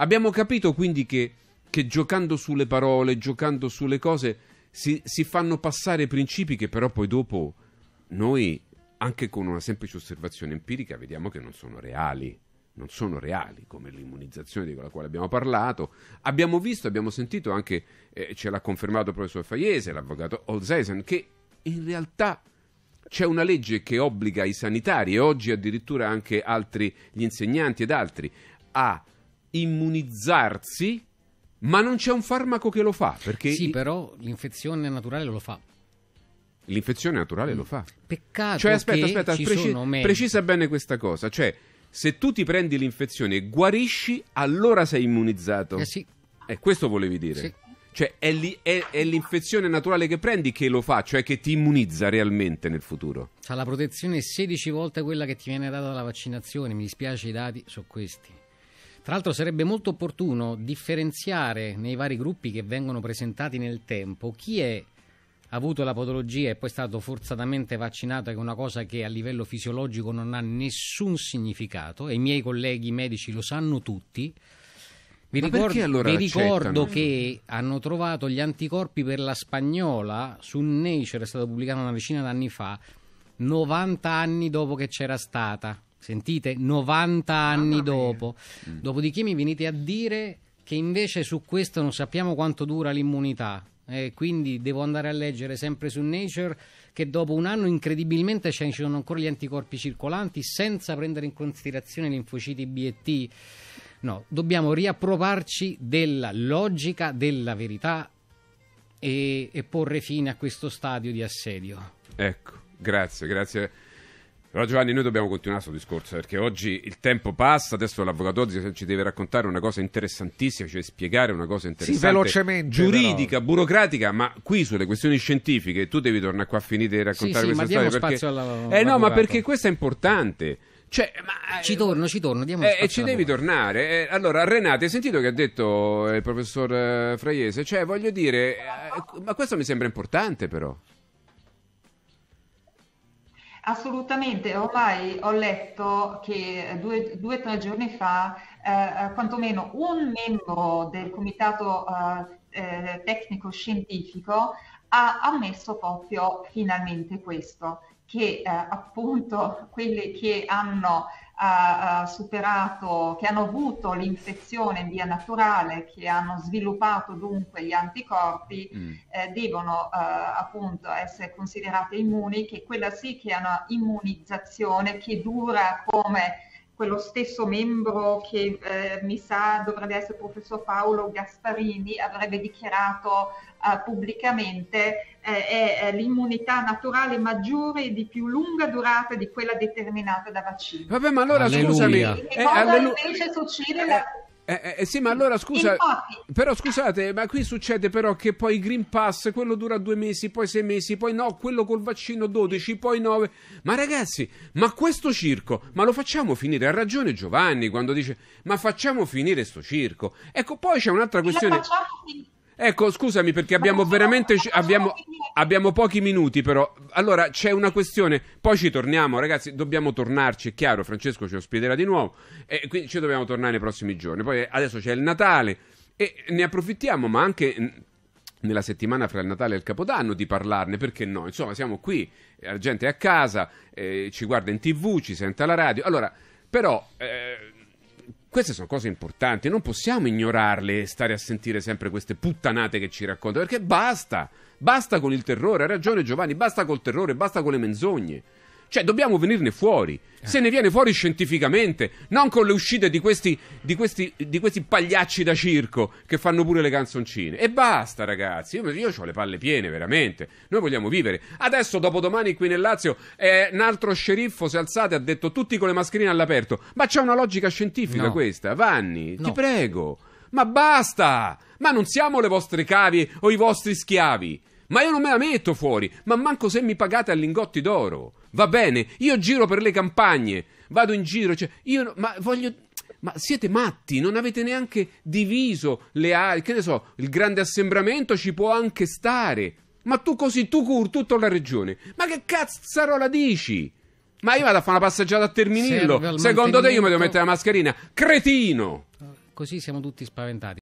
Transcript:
Abbiamo capito quindi che, che giocando sulle parole, giocando sulle cose, si, si fanno passare principi che però poi dopo noi, anche con una semplice osservazione empirica, vediamo che non sono reali non sono reali, come l'immunizzazione di quella quale abbiamo parlato. Abbiamo visto, abbiamo sentito anche, eh, ce l'ha confermato il professor Faiese, l'avvocato Olzesen, che in realtà c'è una legge che obbliga i sanitari e oggi addirittura anche altri, gli insegnanti ed altri, a immunizzarsi, ma non c'è un farmaco che lo fa. Perché sì, però l'infezione naturale lo fa. L'infezione naturale mm. lo fa. Peccato. Cioè, aspetta, aspetta, preci- precisa bene questa cosa. Cioè, se tu ti prendi l'infezione e guarisci, allora sei immunizzato. Eh sì. Eh, questo volevi dire. Sì. Cioè, è, li, è, è, l'infezione naturale che prendi che lo fa, cioè che ti immunizza realmente nel futuro. Ha la protezione 16 volte quella che ti viene data dalla vaccinazione. Mi dispiace, i dati sono questi. Tra l'altro sarebbe molto opportuno differenziare nei vari gruppi che vengono presentati nel tempo chi è avuto la patologia e poi è stato forzatamente vaccinato, che è una cosa che a livello fisiologico non ha nessun significato, e i miei colleghi medici lo sanno tutti. Vi, ricordo, allora vi ricordo, che hanno trovato gli anticorpi per la spagnola su Nature, è stata pubblicata una decina d'anni fa, 90 anni dopo che c'era stata. Sentite, 90 anni dopo. Mm. Dopodiché mi venite a dire che invece su questo non sappiamo quanto dura l'immunità. E eh, quindi devo andare a leggere sempre su Nature che dopo un anno incredibilmente ci sono ancora gli anticorpi circolanti senza prendere in considerazione gli infociti BT. No, dobbiamo riapprovarci della logica, della verità e, e porre fine a questo stadio di assedio. Ecco, grazie, grazie. Però Giovanni, noi dobbiamo continuare questo discorso perché oggi il tempo passa, adesso l'avvocato ci deve raccontare una cosa interessantissima, cioè spiegare una cosa interessante. Sì, velocemente. Giuridica, però. burocratica, ma qui sulle questioni scientifiche tu devi tornare qua a finire di raccontare sì, questa sì, storia. Perché... Alla, eh no, ma perché questo è importante. Cioè, ma, eh, ci torno, ci torno, diamo eh, Ci devi buona. tornare. Eh, allora, Renate, hai sentito che ha detto il professor eh, Fraiese? Cioè, voglio dire, eh, ma questo mi sembra importante però. Assolutamente, ormai ho letto che due o tre giorni fa eh, eh, quantomeno un membro del comitato eh, eh, tecnico scientifico ha ammesso proprio finalmente questo, che eh, appunto quelli che hanno ha, superato, che hanno avuto l'infezione in via naturale, che hanno sviluppato dunque gli anticorpi, mm. eh, devono eh, appunto essere considerate immuni, che quella sì che è una immunizzazione che dura come quello stesso membro che eh, mi sa dovrebbe essere il professor Paolo Gasparini avrebbe dichiarato eh, pubblicamente eh, è l'immunità naturale maggiore e di più lunga durata di quella determinata da vaccino. Vabbè, ma allora Alleluia. scusami, che eh, cosa alleluia. invece succede la, eh, eh, eh, sì, ma allora scusa, però scusate, ma qui succede però che poi il Green Pass, quello dura due mesi, poi sei mesi, poi no, quello col vaccino 12, poi 9. Ma ragazzi, ma questo circo, ma lo facciamo finire? Ha ragione Giovanni quando dice, ma facciamo finire sto circo. Ecco, poi c'è un'altra questione. Ecco, scusami perché abbiamo veramente abbiamo, abbiamo, pochi minuti però. Allora, c'è una questione, poi ci torniamo, ragazzi, dobbiamo tornarci, è chiaro, Francesco ci ospiterà di nuovo e quindi ci dobbiamo tornare nei prossimi giorni. Poi adesso c'è il Natale e ne approfittiamo, ma anche nella settimana fra il Natale e il Capodanno di parlarne, perché no? Insomma, siamo qui, la gente è a casa, eh, ci guarda in tv, ci sente alla radio. Allora, però eh, queste sono cose importanti, non possiamo ignorarle e stare a sentire sempre queste puttanate che ci raccontano, perché basta, basta con il terrore, ha ragione Giovanni, basta col terrore, basta con le menzogne. Cioè, dobbiamo venirne fuori. Eh. Se ne viene fuori scientificamente, non con le uscite di questi, di, questi, di questi pagliacci da circo che fanno pure le canzoncine. E basta, ragazzi. Io, io ho le palle piene, veramente. Noi vogliamo vivere. Adesso, dopodomani, qui nel Lazio, eh, un altro sceriffo si è alzato e ha detto tutti con le mascherine all'aperto. Ma c'è una logica scientifica no. questa. Vanni, no. ti prego. Ma basta! Ma non siamo le vostre cavie o i vostri schiavi. Ma io non me la metto fuori, ma manco se mi pagate a lingotti d'oro va bene, io giro per le campagne, vado in giro, cioè, io, ma voglio... Ma siete matti, non avete neanche diviso le aree, che ne so, il grande assembramento ci può anche stare. Ma tu così, tu cur, tutta la regione. Ma che cazzo la dici? Ma io vado a fare una passeggiata a Terminillo. Secondo te io mi devo mettere la mascherina? Cretino! Così siamo tutti spaventati.